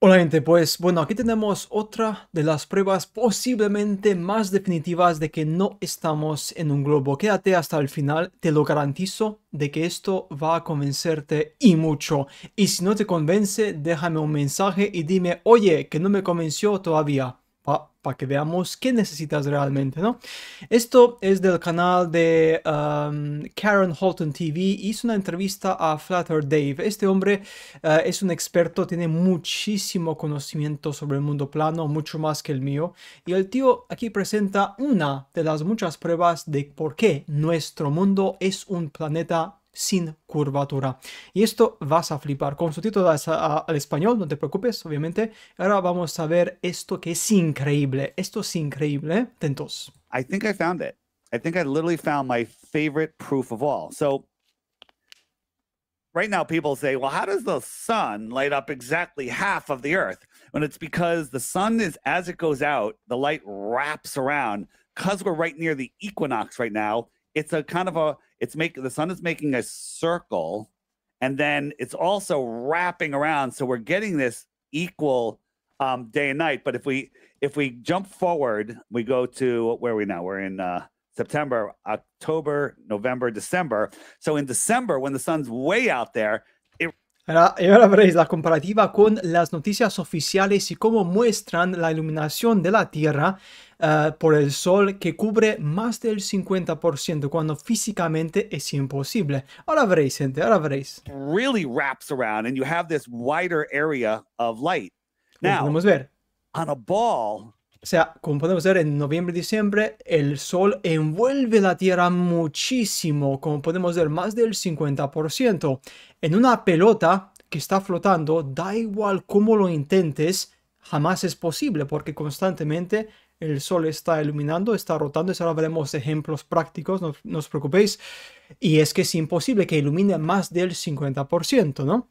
Hola gente, pues bueno, aquí tenemos otra de las pruebas posiblemente más definitivas de que no estamos en un globo. Quédate hasta el final, te lo garantizo de que esto va a convencerte y mucho. Y si no te convence, déjame un mensaje y dime, oye, que no me convenció todavía para que veamos qué necesitas realmente, ¿no? Esto es del canal de um, Karen Holton TV. Hizo una entrevista a Flatter Dave. Este hombre eh, es un experto, tiene muchísimo conocimiento sobre el mundo plano, mucho más que el mío. Y el tío aquí presenta una de las muchas pruebas de por qué nuestro mundo es un planeta sin curvatura. Y esto vas a flipar. Con subtítulos al español, no te preocupes, obviamente. Ahora vamos a ver esto que es increíble. Esto es increíble. Atentos. I think I found it. I think I literally found my favorite proof of all. So right now people say, well, how does the sun light up exactly half of the earth? And it's because the sun is, as it goes out, the light wraps around. Because we're right near the equinox right now, it's a kind of a it's making the sun is making a circle and then it's also wrapping around so we're getting this equal um, day and night but if we if we jump forward we go to where are we now we're in uh, september october november december so in december when the sun's way out there Ahora, uh, ahora veréis la comparativa con las noticias oficiales y cómo muestran la iluminación de la Tierra Ah, por el sol que cubre más del 50% cuando físicamente es imposible. Ahora veréis, gente, ahora veréis. Really wraps around and you have this wider area of light. vamos podemos ver. o sea, como podemos ver, en noviembre y diciembre el sol envuelve la Tierra muchísimo, como podemos ver, más del 50%. En una pelota que está flotando, da igual cómo lo intentes, jamás es posible porque constantemente el sol está iluminando, está rotando, y ahora veremos ejemplos prácticos, no, os preocupéis. Y es que es imposible que ilumine más del 50%, ¿no?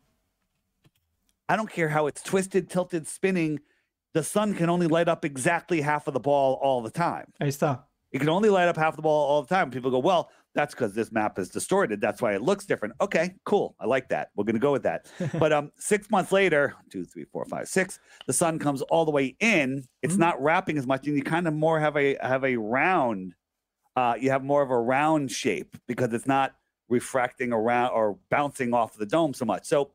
Ahí está. It can only light up half the ball all the time. People go, well, that's because this map is distorted. That's why it looks different. Okay, cool. I like that. We're going to go with that. but um, six months later, two, three, four, five, six, the sun comes all the way in. It's mm-hmm. not wrapping as much, and you kind of more have a have a round. Uh, you have more of a round shape because it's not refracting around or bouncing off the dome so much. So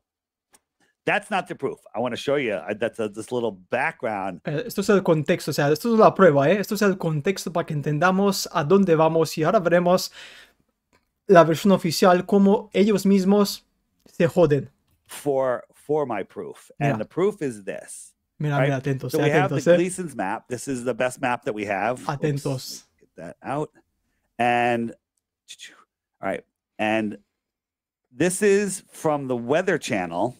that's not the proof. I want to show you that's a, this little background. Eh, esto es el contexto, o sea, esto es la prueba, ¿eh? Esto es el contexto para que entendamos a dónde vamos y ahora veremos la versión oficial cómo ellos mismos se joden. For for my proof, mira. and the proof is this. Mira, right? mira, atentos. So we atentos, have the eh? Gleason's map. This is the best map that we have. Atentos. Oops, get that out. And all right, and this is from the Weather Channel.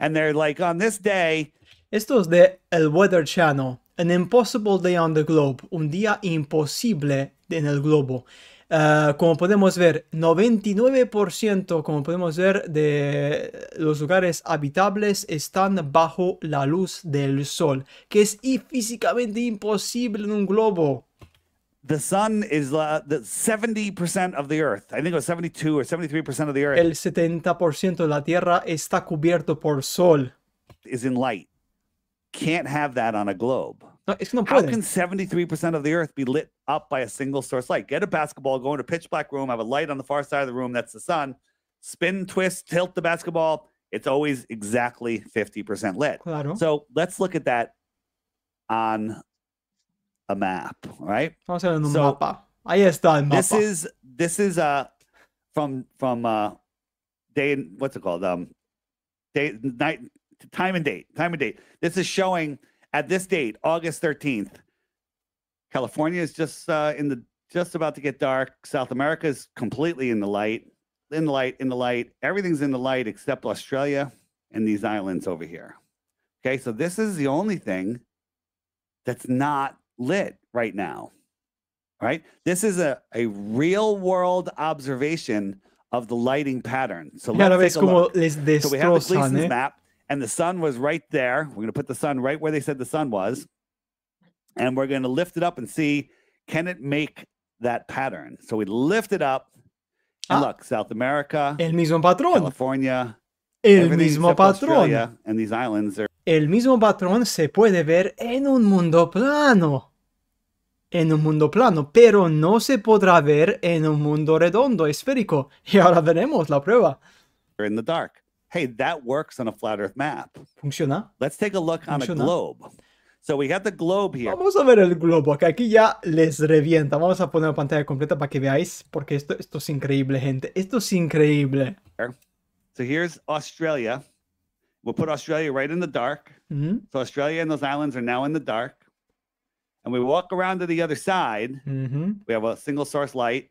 and they're like, on this day. Esto es de El Weather Channel. An Impossible Day on the Globe. Un día imposible en el globo. Eh, como podemos ver, 99%, como podemos ver, de los lugares habitables están bajo la luz del sol, que es físicamente imposible en un globo. the sun is uh, the 70% of the earth. I think it was 72 or 73% of the earth. El 70% de la tierra está cubierto por sol. Is in light. Can't have that on a globe. No, es que no How can 73% of the earth be lit up by a single source light? Get a basketball, go into a pitch black room, have a light on the far side of the room, that's the sun. Spin, twist, tilt the basketball. It's always exactly 50% lit. Claro. So let's look at that on a map, right? so mapa. I ah, mapa. This is this is uh from from uh day what's it called um day night time and date time and date. This is showing at this date August thirteenth. California is just uh, in the just about to get dark. South America is completely in the light, in the light, in the light. Everything's in the light except Australia and these islands over here. Okay, so this is the only thing that's not lit right now. Right? This is a, a real world observation of the lighting pattern. So let's take a look. so we have the Gleason's eh? map, and the sun was right there. We're going to put the sun right where they said the sun was, and we're going to lift it up and see can it make that pattern. So we lift it up, and ah, look, South America, el mismo patrón, California, el mismo patrón, Australia, and these islands are. el mismo patrón se puede ver en un mundo plano. En un mundo plano, pero no se podrá ver en un mundo redondo, esférico. Y ahora veremos la prueba. Hey, Funciona. a Vamos a ver el globo, que aquí ya les revienta. Vamos a poner la pantalla completa para que veáis, porque esto, esto es increíble, gente. Esto es increíble. So here's Australia. We'll put Australia right in the dark. Mm-hmm. So Australia and those islands are now in the dark. And we walk around to the other side. Mm-hmm. We have a single source light.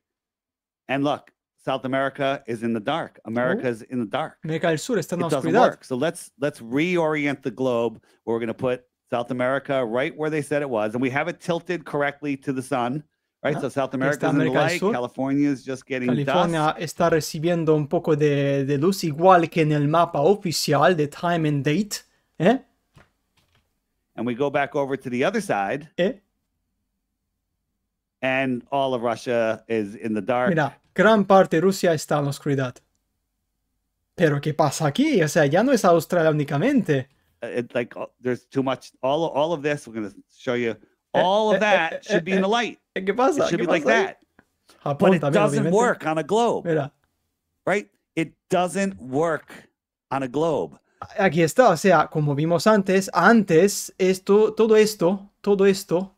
And look, South America is in the dark. America's oh. in the dark. America del Sur está en it doesn't work. So let's let's reorient the globe where we're going to put South America right where they said it was, and we have it tilted correctly to the sun. right? So South America in the light, California is just getting California dust. está recibiendo un poco de, de, luz, igual que en el mapa oficial de time and date. ¿eh? And we go back over to the other side. ¿Eh? And all of Russia is in the dark. Mira, gran parte de Rusia está en la oscuridad. Pero ¿qué pasa aquí? O sea, ya no es Australia únicamente. Uh, it, like, uh, there's too much. All, all of this, we're going to show you All of that should be in the light. It should be like that. but it doesn't work on a globe. Right? It doesn't work on a globe. Aquí está, o sea, como vimos antes, antes esto, todo esto, todo esto,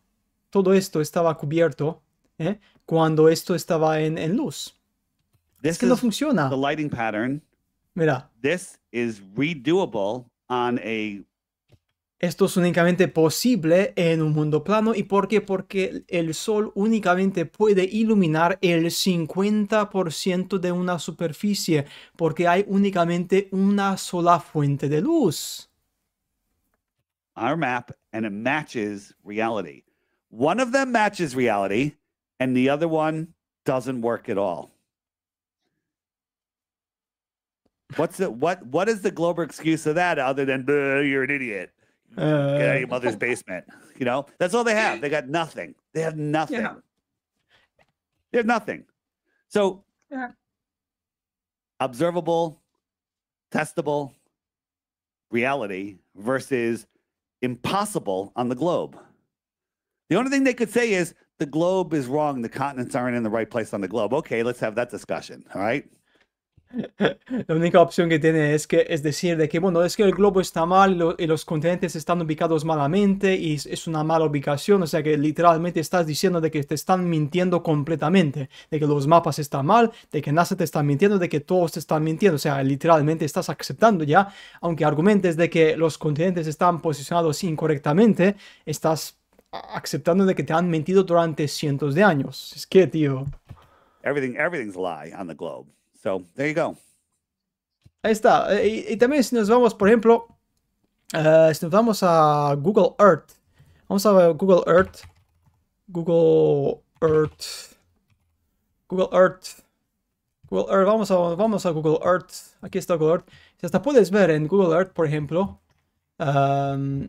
todo esto estaba cubierto ¿eh? cuando esto estaba en, en luz. This es que no funciona. The lighting pattern. Mira. This is redoable on a Esto es únicamente posible en un mundo plano y por qué? Porque el Sol únicamente puede iluminar el 50% de una superficie porque hay únicamente una sola fuente de luz. Our map and it matches reality. One of them matches reality and the other one doesn't work at all. What's the what what is the global excuse of that other than you're an idiot? Uh, Get out of uh, your mother's basement. You know, that's all they have. They got nothing. They have nothing. Yeah. They have nothing. So, yeah. observable, testable reality versus impossible on the globe. The only thing they could say is the globe is wrong. The continents aren't in the right place on the globe. Okay, let's have that discussion. All right. La única opción que tiene es que es decir de que bueno es que el globo está mal y, los continentes están ubicados malamente y es, una mala ubicación, o sea que literalmente estás diciendo de que te están mintiendo completamente, de que los mapas están mal, de que NASA te está mintiendo, de que todos te están mintiendo, o sea literalmente estás aceptando ya, aunque argumentes de que los continentes están posicionados incorrectamente, estás aceptando de que te han mentido durante cientos de años. Es que tío. Everything, everything's a lie on the globe there you Ahí está. Eh, y, también si nos vamos, por ejemplo, eh, si nos vamos a Google Earth, vamos a Google Earth, Google Earth, Google Earth, Google Earth, vamos a, vamos a Google Earth, aquí está Google Earth. Si hasta puedes ver en Google Earth, por ejemplo, um,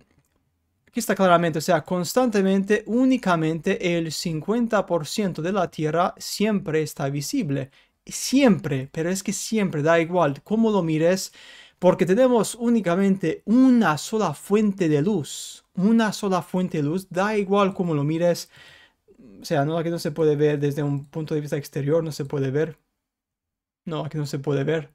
aquí está claramente, o sea, constantemente, únicamente el 50% de la Tierra siempre está visible siempre, pero es que siempre, da igual cómo lo mires, porque tenemos únicamente una sola fuente de luz, una sola fuente de luz, da igual cómo lo mires, o sea, no, aquí no se puede ver desde un punto de vista exterior, no se puede ver, no, aquí no se puede ver,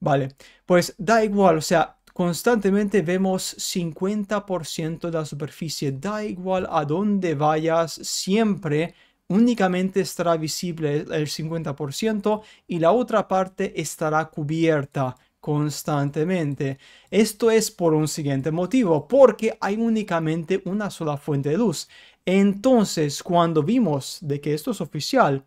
vale, pues da igual, o sea, constantemente vemos 50% de la superficie, da igual a dónde vayas, siempre únicamente estará visible el 50% y la otra parte estará cubierta constantemente. Esto es por un siguiente motivo, porque hay únicamente una sola fuente de luz. Entonces, cuando vimos de que esto es oficial,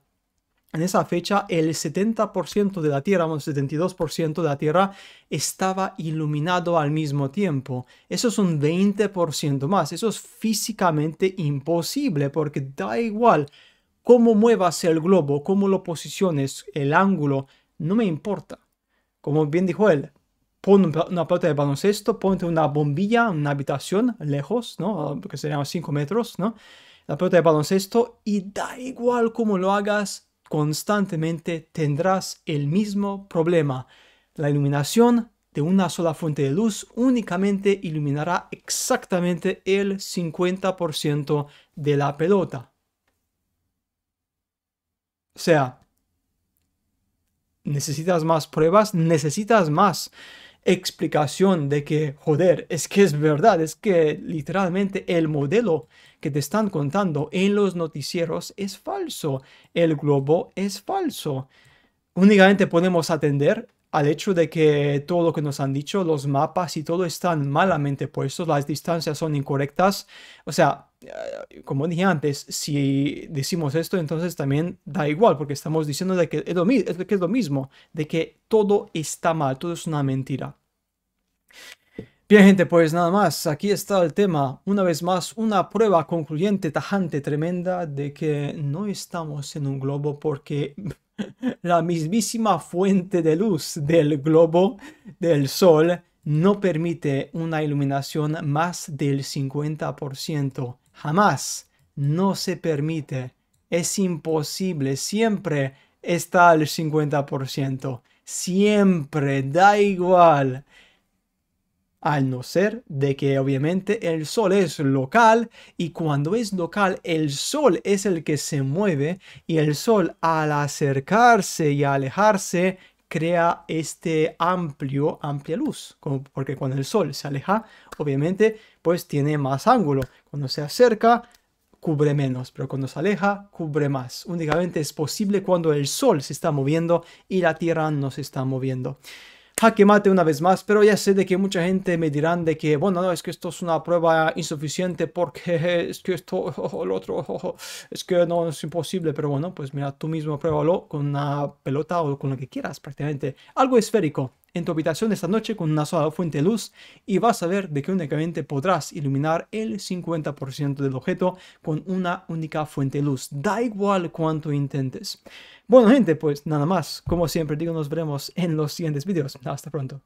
en esa fecha el 70% de la Tierra, o el 72% de la Tierra, estaba iluminado al mismo tiempo. Eso es un 20% más. Eso es físicamente imposible porque da igual Cómo muevas el globo, cómo lo posiciones, el ángulo, no me importa. Como bien dijo él, pon una pelota de baloncesto, ponte una bombilla en una habitación lejos, ¿no? Ah, que serían 5 metros, ¿no? La pelota de baloncesto y da igual cómo lo hagas, constantemente tendrás el mismo problema. La iluminación de una sola fuente de luz únicamente iluminará exactamente el 50% de la pelota. O sea, necesitas más pruebas, necesitas más explicación de que, joder, es que es verdad, es que literalmente el modelo que te están contando en los noticieros es falso, el globo es falso. Únicamente podemos atender al hecho de que todo lo que nos han dicho, los mapas y todo están malamente puestos, las distancias son incorrectas. O sea, eh, como dije antes, si decimos esto, entonces también da igual, porque estamos diciendo de que que es lo mismo, de que todo está mal, todo es una mentira. Bien, gente, pues nada más, aquí está el tema. Una vez más, una prueba concluyente, tajante, tremenda de que no estamos en un globo porque la mismísima fuente de luz del globo del Sol no permite una iluminación más del 50%. Jamás no se permite. Es imposible. Siempre está al 50%. Siempre. Da igual al no ser de que obviamente el sol es local y cuando es local el sol es el que se mueve y el sol al acercarse y alejarse crea este amplio, amplia luz, porque cuando el sol se aleja, obviamente, pues tiene más ángulo. Cuando se acerca, cubre menos, pero cuando se aleja, cubre más. Únicamente es posible cuando el sol se está moviendo y la Tierra no se está moviendo. Ah, que mate una vez más, pero ya sé de que mucha gente me dirán de que, bueno, no, es que esto es una prueba insuficiente porque es que esto, o lo otro, es que no es imposible, pero bueno, pues mira, tú mismo pruébalo con una pelota o con lo que quieras prácticamente, algo esférico en tu habitación esta noche con una sola fuente de luz y vas a ver de que únicamente podrás iluminar el 50% del objeto con una única fuente de luz. Da igual cuánto intentes. Bueno gente, pues nada más. Como siempre digo, nos veremos en los siguientes vídeos. Hasta pronto.